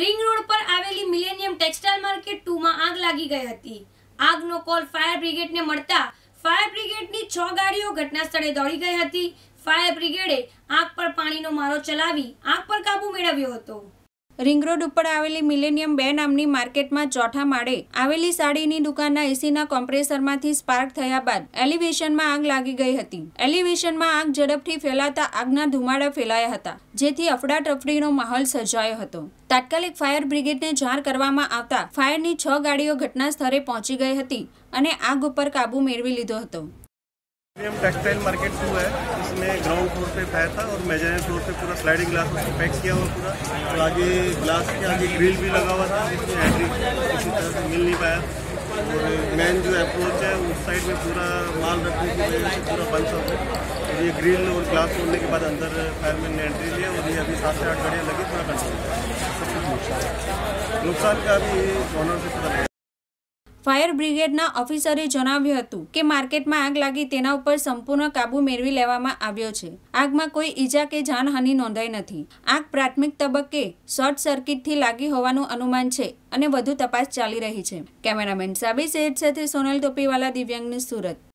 ring road પર આવેલી millennium textile market ટુમાં આગ લાગી ગઈ હતી આગનો કોલ ફાયર બ્રિગેડને મળતા ફાયર બ્રિગેડની છ ગાડીઓ ઘટના સ્થળે દોડી ગઈ હતી ફાયર બ્રિગેડે આગ પર પાણીનો મારો ચલાવી આગ પર કાબુ મેળવ્યો હતો રિંગ રોડ ઉપર આવેલી મિલેનિયમ બે નામની માર્કેટમાં ચોથા માળે આવેલી સાડીની દુકાનના એસીના કોમ્પ્રેસરમાંથી સ્પાર્ક થયા બાદ એલિવેશનમાં આગ લાગી ગઈ હતી એલિવેશનમાં આગ ઝડપથી ફેલાતા આગના ધુમાડા ફેલાયા હતા જેથી અફડાટફડીનો માહોલ સર્જાયો હતો તાત્કાલિક ફાયર બ્રિગેડને જાણ કરવામાં આવતા ફાયરની છ ગાડીઓ ઘટના સ્થળે પહોંચી ગઈ હતી અને આગ ઉપર કાબુ મેળવી લીધો હતો हम टेक्सटाइल मार्केट टू है इसमें ग्राउंड फ्लोर पे पाया था और मेजर फ्लोर पे पूरा स्लाइडिंग ग्लास उसको पैक किया हुआ पूरा और आगे ग्लास के आगे ग्रिल भी लगा हुआ था जिसमें एंट्री किसी तरह से मिल नहीं पाया और मेन जो अप्रोच है उस साइड में पूरा माल रखने के लिए पूरा बंद सब है और ये ग्रिल और ग्लास तोड़ने के बाद अंदर फायरमैन ने एंट्री लिया और ये अभी सात से आठ गाड़ियाँ लगी पूरा बंद सब कुछ नुकसान नुकसान का अभी ऑनर से पता ફાયર બ્રિગેડના ઓફિસરે જણાવ્યું હતું કે માર્કેટમાં આગ લાગી તેના ઉપર સંપૂર્ણ કાબુ મેળવી લેવામાં આવ્યો છે આગમાં કોઈ ઈજા કે જાનહાનિ નોંધાઈ નથી આગ પ્રાથમિક તબક્કે શોર્ટ સર્કિટથી લાગી હોવાનું અનુમાન છે અને વધુ તપાસ ચાલી રહી છે કેમેરામેન સાબી સેઠ સાથે સોનલ ટોપીવાલા દિવ્યાંગની સુરત